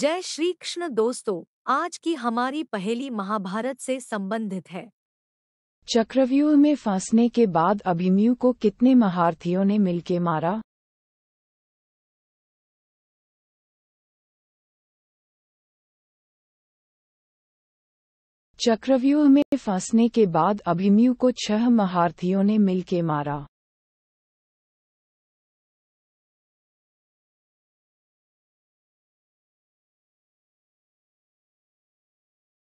जय श्री कृष्ण दोस्तों आज की हमारी पहली महाभारत से संबंधित है चक्रव्यूह में फांसने के बाद अभिमयु को कितने महारथियों ने मिलके मारा चक्रव्यूह में फांसने के बाद अभिमयु को छह महारथियों ने मिलके मारा